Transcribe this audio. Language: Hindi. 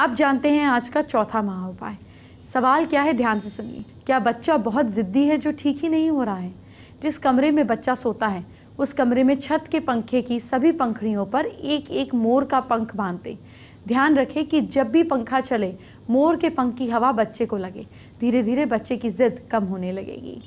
अब जानते हैं आज का चौथा महा उपाय सवाल क्या है ध्यान से सुनिए क्या बच्चा बहुत ज़िद्दी है जो ठीक ही नहीं हो रहा है जिस कमरे में बच्चा सोता है उस कमरे में छत के पंखे की सभी पंखड़ियों पर एक एक मोर का पंख बांधते ध्यान रखें कि जब भी पंखा चले मोर के पंख की हवा बच्चे को लगे धीरे धीरे बच्चे की जिद कम होने लगेगी